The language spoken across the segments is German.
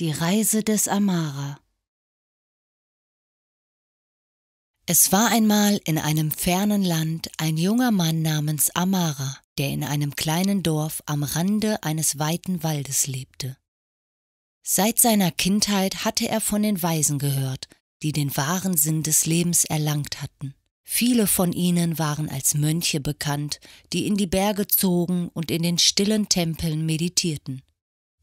Die Reise des Amara Es war einmal in einem fernen Land ein junger Mann namens Amara, der in einem kleinen Dorf am Rande eines weiten Waldes lebte. Seit seiner Kindheit hatte er von den Weisen gehört, die den wahren Sinn des Lebens erlangt hatten. Viele von ihnen waren als Mönche bekannt, die in die Berge zogen und in den stillen Tempeln meditierten.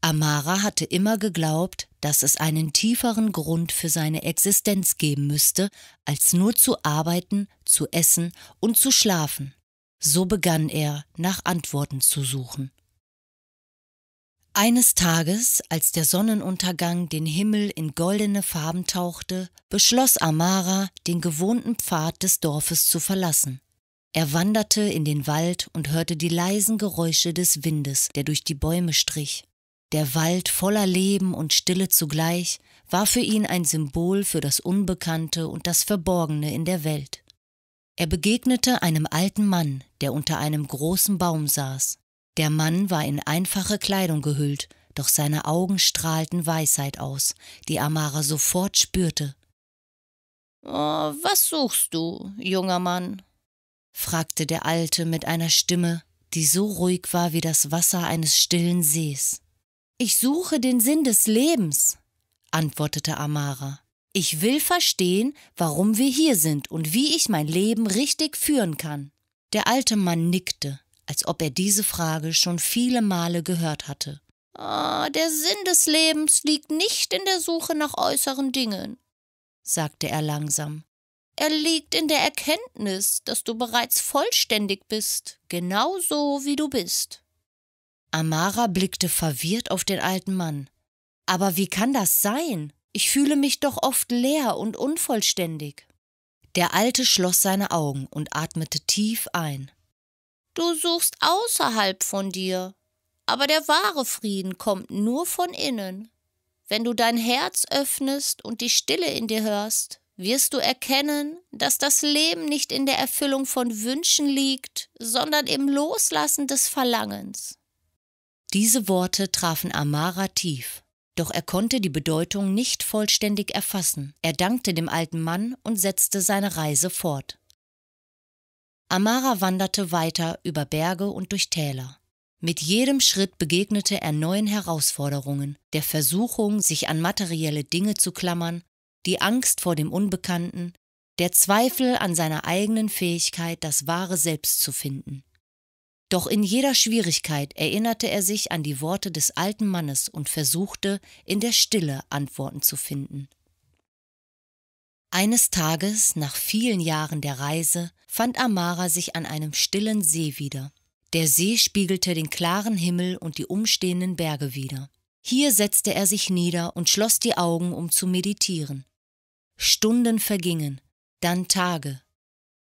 Amara hatte immer geglaubt, dass es einen tieferen Grund für seine Existenz geben müsste, als nur zu arbeiten, zu essen und zu schlafen. So begann er, nach Antworten zu suchen. Eines Tages, als der Sonnenuntergang den Himmel in goldene Farben tauchte, beschloss Amara, den gewohnten Pfad des Dorfes zu verlassen. Er wanderte in den Wald und hörte die leisen Geräusche des Windes, der durch die Bäume strich der Wald voller Leben und Stille zugleich, war für ihn ein Symbol für das Unbekannte und das Verborgene in der Welt. Er begegnete einem alten Mann, der unter einem großen Baum saß. Der Mann war in einfache Kleidung gehüllt, doch seine Augen strahlten Weisheit aus, die Amara sofort spürte. Oh, was suchst du, junger Mann? fragte der Alte mit einer Stimme, die so ruhig war wie das Wasser eines stillen Sees. Ich suche den Sinn des Lebens, antwortete Amara. Ich will verstehen, warum wir hier sind und wie ich mein Leben richtig führen kann. Der alte Mann nickte, als ob er diese Frage schon viele Male gehört hatte. Ah, der Sinn des Lebens liegt nicht in der Suche nach äußeren Dingen, sagte er langsam. Er liegt in der Erkenntnis, dass du bereits vollständig bist, genauso wie du bist. Amara blickte verwirrt auf den alten Mann. Aber wie kann das sein? Ich fühle mich doch oft leer und unvollständig. Der Alte schloss seine Augen und atmete tief ein. Du suchst außerhalb von dir, aber der wahre Frieden kommt nur von innen. Wenn du dein Herz öffnest und die Stille in dir hörst, wirst du erkennen, dass das Leben nicht in der Erfüllung von Wünschen liegt, sondern im Loslassen des Verlangens. Diese Worte trafen Amara tief. Doch er konnte die Bedeutung nicht vollständig erfassen. Er dankte dem alten Mann und setzte seine Reise fort. Amara wanderte weiter über Berge und durch Täler. Mit jedem Schritt begegnete er neuen Herausforderungen, der Versuchung, sich an materielle Dinge zu klammern, die Angst vor dem Unbekannten, der Zweifel an seiner eigenen Fähigkeit, das wahre Selbst zu finden. Doch in jeder Schwierigkeit erinnerte er sich an die Worte des alten Mannes und versuchte, in der Stille Antworten zu finden. Eines Tages, nach vielen Jahren der Reise, fand Amara sich an einem stillen See wieder. Der See spiegelte den klaren Himmel und die umstehenden Berge wieder. Hier setzte er sich nieder und schloss die Augen, um zu meditieren. Stunden vergingen, dann Tage,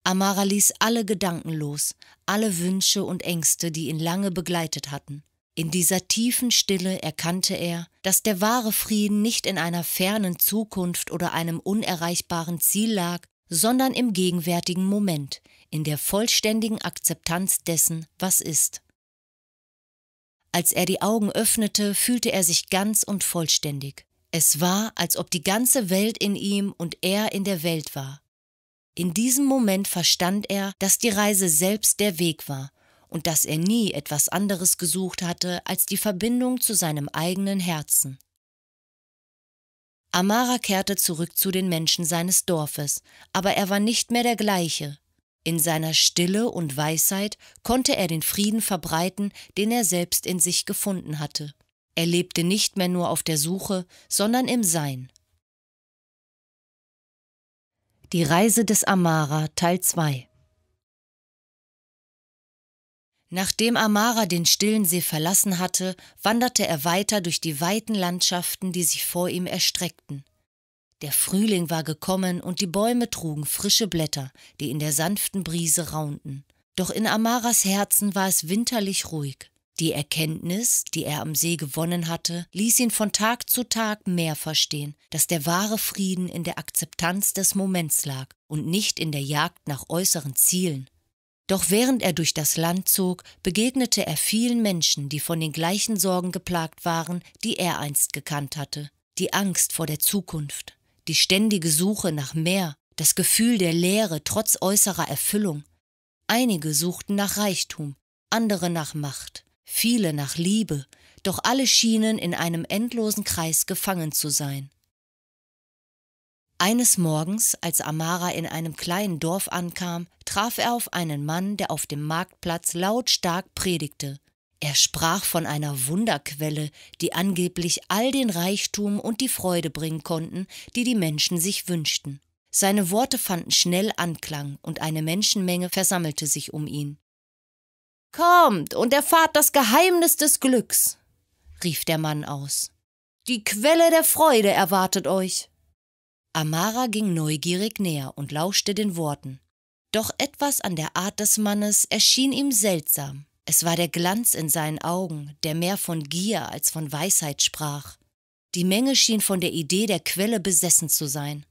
Amara ließ alle Gedanken los, alle Wünsche und Ängste, die ihn lange begleitet hatten. In dieser tiefen Stille erkannte er, dass der wahre Frieden nicht in einer fernen Zukunft oder einem unerreichbaren Ziel lag, sondern im gegenwärtigen Moment, in der vollständigen Akzeptanz dessen, was ist. Als er die Augen öffnete, fühlte er sich ganz und vollständig. Es war, als ob die ganze Welt in ihm und er in der Welt war. In diesem Moment verstand er, dass die Reise selbst der Weg war und dass er nie etwas anderes gesucht hatte als die Verbindung zu seinem eigenen Herzen. Amara kehrte zurück zu den Menschen seines Dorfes, aber er war nicht mehr der gleiche. In seiner Stille und Weisheit konnte er den Frieden verbreiten, den er selbst in sich gefunden hatte. Er lebte nicht mehr nur auf der Suche, sondern im Sein. Die Reise des Amara Teil 2 Nachdem Amara den stillen See verlassen hatte, wanderte er weiter durch die weiten Landschaften, die sich vor ihm erstreckten. Der Frühling war gekommen und die Bäume trugen frische Blätter, die in der sanften Brise raunten. Doch in Amaras Herzen war es winterlich ruhig. Die Erkenntnis, die er am See gewonnen hatte, ließ ihn von Tag zu Tag mehr verstehen, dass der wahre Frieden in der Akzeptanz des Moments lag und nicht in der Jagd nach äußeren Zielen. Doch während er durch das Land zog, begegnete er vielen Menschen, die von den gleichen Sorgen geplagt waren, die er einst gekannt hatte. Die Angst vor der Zukunft, die ständige Suche nach mehr, das Gefühl der Leere trotz äußerer Erfüllung. Einige suchten nach Reichtum, andere nach Macht, viele nach Liebe, doch alle schienen in einem endlosen Kreis gefangen zu sein. Eines Morgens, als Amara in einem kleinen Dorf ankam, traf er auf einen Mann, der auf dem Marktplatz lautstark predigte. Er sprach von einer Wunderquelle, die angeblich all den Reichtum und die Freude bringen konnten, die die Menschen sich wünschten. Seine Worte fanden schnell Anklang und eine Menschenmenge versammelte sich um ihn. Kommt und erfahrt das Geheimnis des Glücks, rief der Mann aus. Die Quelle der Freude erwartet euch. Amara ging neugierig näher und lauschte den Worten. Doch etwas an der Art des Mannes erschien ihm seltsam. Es war der Glanz in seinen Augen, der mehr von Gier als von Weisheit sprach. Die Menge schien von der Idee der Quelle besessen zu sein.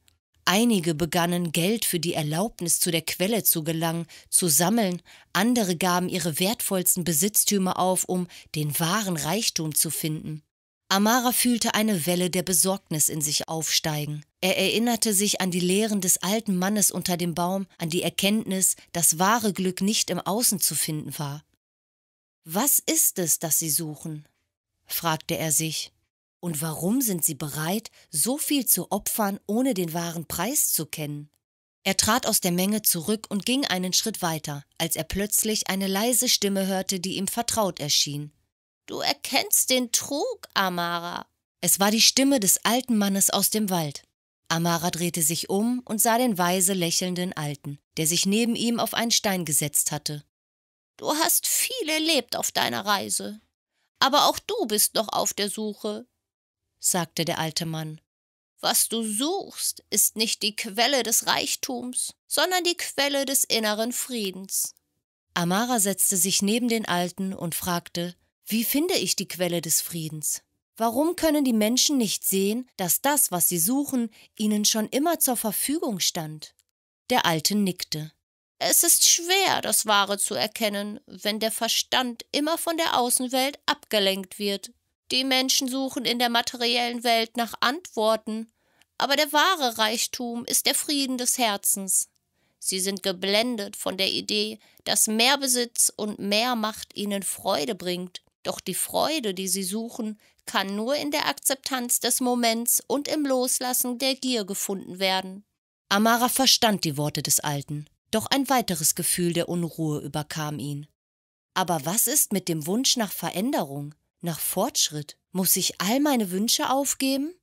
Einige begannen Geld für die Erlaubnis zu der Quelle zu gelangen, zu sammeln, andere gaben ihre wertvollsten Besitztümer auf, um den wahren Reichtum zu finden. Amara fühlte eine Welle der Besorgnis in sich aufsteigen. Er erinnerte sich an die Lehren des alten Mannes unter dem Baum, an die Erkenntnis, dass wahre Glück nicht im Außen zu finden war. Was ist es, das sie suchen? fragte er sich. Und warum sind sie bereit, so viel zu opfern, ohne den wahren Preis zu kennen? Er trat aus der Menge zurück und ging einen Schritt weiter, als er plötzlich eine leise Stimme hörte, die ihm vertraut erschien. Du erkennst den Trug, Amara. Es war die Stimme des alten Mannes aus dem Wald. Amara drehte sich um und sah den weise lächelnden Alten, der sich neben ihm auf einen Stein gesetzt hatte. Du hast viel erlebt auf deiner Reise. Aber auch du bist noch auf der Suche sagte der alte Mann. Was du suchst, ist nicht die Quelle des Reichtums, sondern die Quelle des inneren Friedens. Amara setzte sich neben den Alten und fragte, wie finde ich die Quelle des Friedens? Warum können die Menschen nicht sehen, dass das, was sie suchen, ihnen schon immer zur Verfügung stand? Der Alte nickte. Es ist schwer, das Wahre zu erkennen, wenn der Verstand immer von der Außenwelt abgelenkt wird, die Menschen suchen in der materiellen Welt nach Antworten, aber der wahre Reichtum ist der Frieden des Herzens. Sie sind geblendet von der Idee, dass mehr Besitz und mehr Macht ihnen Freude bringt. Doch die Freude, die sie suchen, kann nur in der Akzeptanz des Moments und im Loslassen der Gier gefunden werden. Amara verstand die Worte des Alten, doch ein weiteres Gefühl der Unruhe überkam ihn. Aber was ist mit dem Wunsch nach Veränderung? nach Fortschritt? Muss ich all meine Wünsche aufgeben?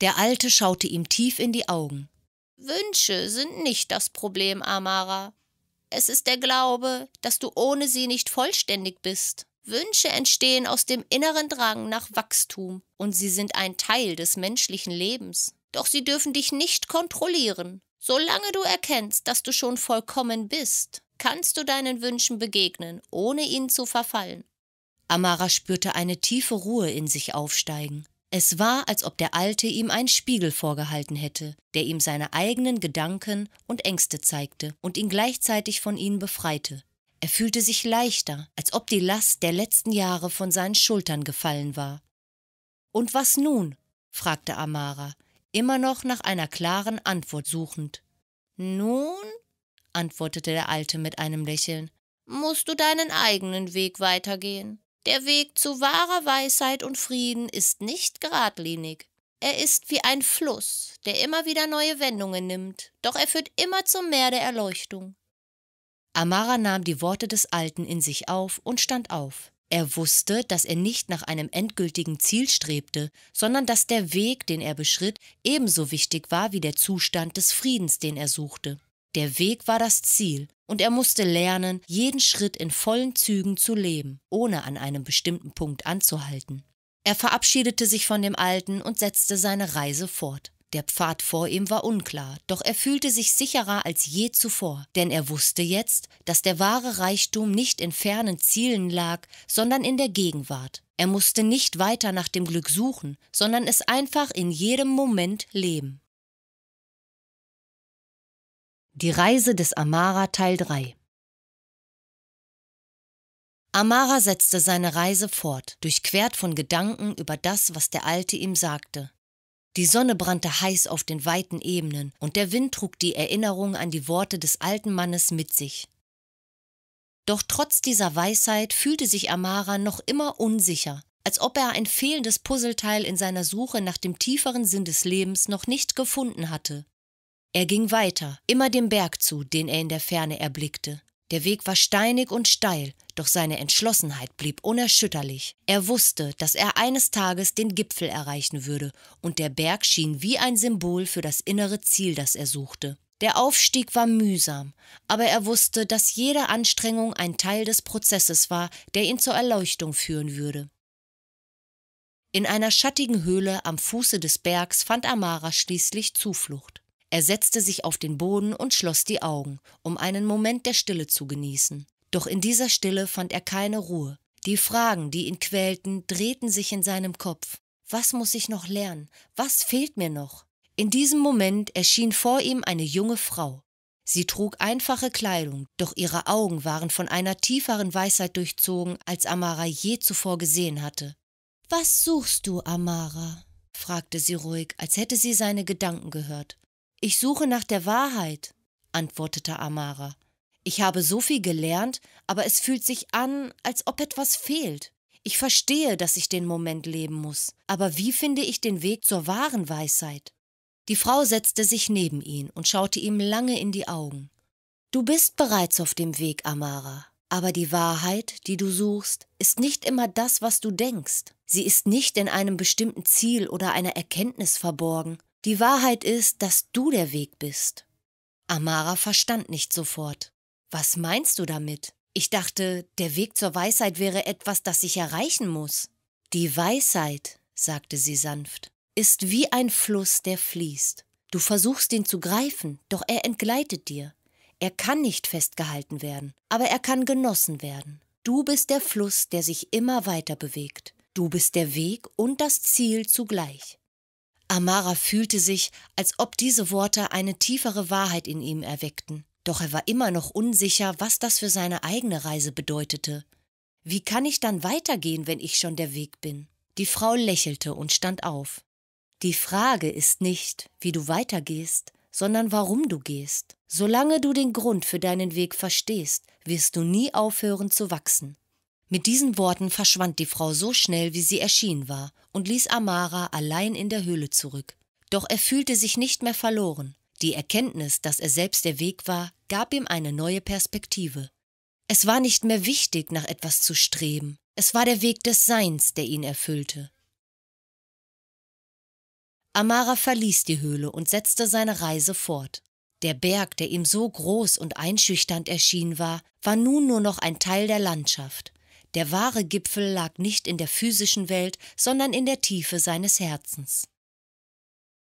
Der Alte schaute ihm tief in die Augen. Wünsche sind nicht das Problem, Amara. Es ist der Glaube, dass du ohne sie nicht vollständig bist. Wünsche entstehen aus dem inneren Drang nach Wachstum und sie sind ein Teil des menschlichen Lebens. Doch sie dürfen dich nicht kontrollieren. Solange du erkennst, dass du schon vollkommen bist, kannst du deinen Wünschen begegnen, ohne ihnen zu verfallen. Amara spürte eine tiefe Ruhe in sich aufsteigen. Es war, als ob der Alte ihm einen Spiegel vorgehalten hätte, der ihm seine eigenen Gedanken und Ängste zeigte und ihn gleichzeitig von ihnen befreite. Er fühlte sich leichter, als ob die Last der letzten Jahre von seinen Schultern gefallen war. Und was nun? fragte Amara, immer noch nach einer klaren Antwort suchend. Nun? antwortete der Alte mit einem Lächeln, musst du deinen eigenen Weg weitergehen. Der Weg zu wahrer Weisheit und Frieden ist nicht geradlinig. Er ist wie ein Fluss, der immer wieder neue Wendungen nimmt, doch er führt immer zum Meer der Erleuchtung. Amara nahm die Worte des Alten in sich auf und stand auf. Er wusste, dass er nicht nach einem endgültigen Ziel strebte, sondern dass der Weg, den er beschritt, ebenso wichtig war wie der Zustand des Friedens, den er suchte. Der Weg war das Ziel, und er musste lernen, jeden Schritt in vollen Zügen zu leben, ohne an einem bestimmten Punkt anzuhalten. Er verabschiedete sich von dem Alten und setzte seine Reise fort. Der Pfad vor ihm war unklar, doch er fühlte sich sicherer als je zuvor, denn er wusste jetzt, dass der wahre Reichtum nicht in fernen Zielen lag, sondern in der Gegenwart. Er musste nicht weiter nach dem Glück suchen, sondern es einfach in jedem Moment leben. Die Reise des Amara Teil 3 Amara setzte seine Reise fort, durchquert von Gedanken über das, was der Alte ihm sagte. Die Sonne brannte heiß auf den weiten Ebenen, und der Wind trug die Erinnerung an die Worte des alten Mannes mit sich. Doch trotz dieser Weisheit fühlte sich Amara noch immer unsicher, als ob er ein fehlendes Puzzleteil in seiner Suche nach dem tieferen Sinn des Lebens noch nicht gefunden hatte. Er ging weiter, immer dem Berg zu, den er in der Ferne erblickte. Der Weg war steinig und steil, doch seine Entschlossenheit blieb unerschütterlich. Er wusste, dass er eines Tages den Gipfel erreichen würde, und der Berg schien wie ein Symbol für das innere Ziel, das er suchte. Der Aufstieg war mühsam, aber er wusste, dass jede Anstrengung ein Teil des Prozesses war, der ihn zur Erleuchtung führen würde. In einer schattigen Höhle am Fuße des Bergs fand Amara schließlich Zuflucht. Er setzte sich auf den Boden und schloss die Augen, um einen Moment der Stille zu genießen. Doch in dieser Stille fand er keine Ruhe. Die Fragen, die ihn quälten, drehten sich in seinem Kopf. Was muss ich noch lernen? Was fehlt mir noch? In diesem Moment erschien vor ihm eine junge Frau. Sie trug einfache Kleidung, doch ihre Augen waren von einer tieferen Weisheit durchzogen, als Amara je zuvor gesehen hatte. Was suchst du, Amara? fragte sie ruhig, als hätte sie seine Gedanken gehört. Ich suche nach der Wahrheit, antwortete Amara. Ich habe so viel gelernt, aber es fühlt sich an, als ob etwas fehlt. Ich verstehe, dass ich den Moment leben muss, aber wie finde ich den Weg zur wahren Weisheit? Die Frau setzte sich neben ihn und schaute ihm lange in die Augen. Du bist bereits auf dem Weg, Amara, aber die Wahrheit, die du suchst, ist nicht immer das, was du denkst. Sie ist nicht in einem bestimmten Ziel oder einer Erkenntnis verborgen, die Wahrheit ist, dass du der Weg bist. Amara verstand nicht sofort. Was meinst du damit? Ich dachte, der Weg zur Weisheit wäre etwas, das ich erreichen muss. Die Weisheit, sagte sie sanft, ist wie ein Fluss, der fließt. Du versuchst ihn zu greifen, doch er entgleitet dir. Er kann nicht festgehalten werden, aber er kann genossen werden. Du bist der Fluss, der sich immer weiter bewegt. Du bist der Weg und das Ziel zugleich. Amara fühlte sich, als ob diese Worte eine tiefere Wahrheit in ihm erweckten. Doch er war immer noch unsicher, was das für seine eigene Reise bedeutete. Wie kann ich dann weitergehen, wenn ich schon der Weg bin? Die Frau lächelte und stand auf. Die Frage ist nicht, wie du weitergehst, sondern warum du gehst. Solange du den Grund für deinen Weg verstehst, wirst du nie aufhören zu wachsen. Mit diesen Worten verschwand die Frau so schnell, wie sie erschienen war, und ließ Amara allein in der Höhle zurück. Doch er fühlte sich nicht mehr verloren. Die Erkenntnis, dass er selbst der Weg war, gab ihm eine neue Perspektive. Es war nicht mehr wichtig, nach etwas zu streben. Es war der Weg des Seins, der ihn erfüllte. Amara verließ die Höhle und setzte seine Reise fort. Der Berg, der ihm so groß und einschüchternd erschienen war, war nun nur noch ein Teil der Landschaft. Der wahre Gipfel lag nicht in der physischen Welt, sondern in der Tiefe seines Herzens.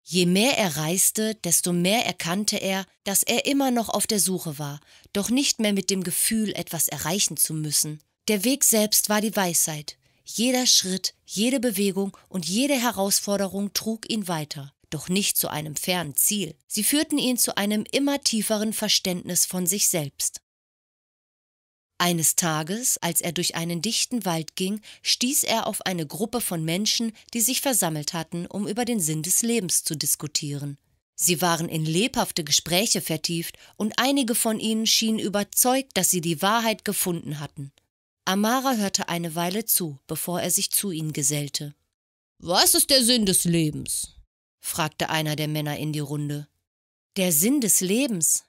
Je mehr er reiste, desto mehr erkannte er, dass er immer noch auf der Suche war, doch nicht mehr mit dem Gefühl, etwas erreichen zu müssen. Der Weg selbst war die Weisheit. Jeder Schritt, jede Bewegung und jede Herausforderung trug ihn weiter, doch nicht zu einem fernen Ziel. Sie führten ihn zu einem immer tieferen Verständnis von sich selbst. Eines Tages, als er durch einen dichten Wald ging, stieß er auf eine Gruppe von Menschen, die sich versammelt hatten, um über den Sinn des Lebens zu diskutieren. Sie waren in lebhafte Gespräche vertieft, und einige von ihnen schienen überzeugt, dass sie die Wahrheit gefunden hatten. Amara hörte eine Weile zu, bevor er sich zu ihnen gesellte. Was ist der Sinn des Lebens? fragte einer der Männer in die Runde. Der Sinn des Lebens,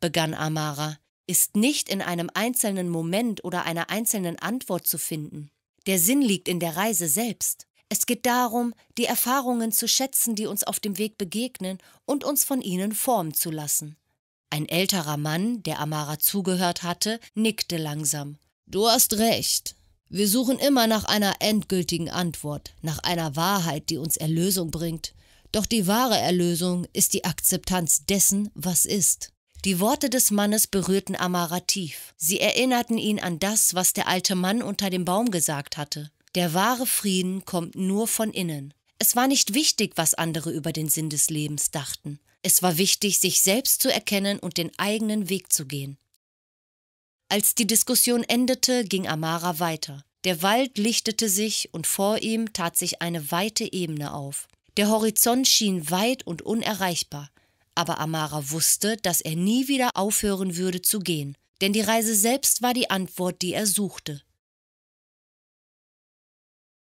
begann Amara, ist nicht in einem einzelnen Moment oder einer einzelnen Antwort zu finden. Der Sinn liegt in der Reise selbst. Es geht darum, die Erfahrungen zu schätzen, die uns auf dem Weg begegnen und uns von ihnen formen zu lassen. Ein älterer Mann, der Amara zugehört hatte, nickte langsam. Du hast recht. Wir suchen immer nach einer endgültigen Antwort, nach einer Wahrheit, die uns Erlösung bringt. Doch die wahre Erlösung ist die Akzeptanz dessen, was ist. Die Worte des Mannes berührten Amara tief. Sie erinnerten ihn an das, was der alte Mann unter dem Baum gesagt hatte. Der wahre Frieden kommt nur von innen. Es war nicht wichtig, was andere über den Sinn des Lebens dachten. Es war wichtig, sich selbst zu erkennen und den eigenen Weg zu gehen. Als die Diskussion endete, ging Amara weiter. Der Wald lichtete sich und vor ihm tat sich eine weite Ebene auf. Der Horizont schien weit und unerreichbar aber Amara wusste, dass er nie wieder aufhören würde zu gehen, denn die Reise selbst war die Antwort, die er suchte.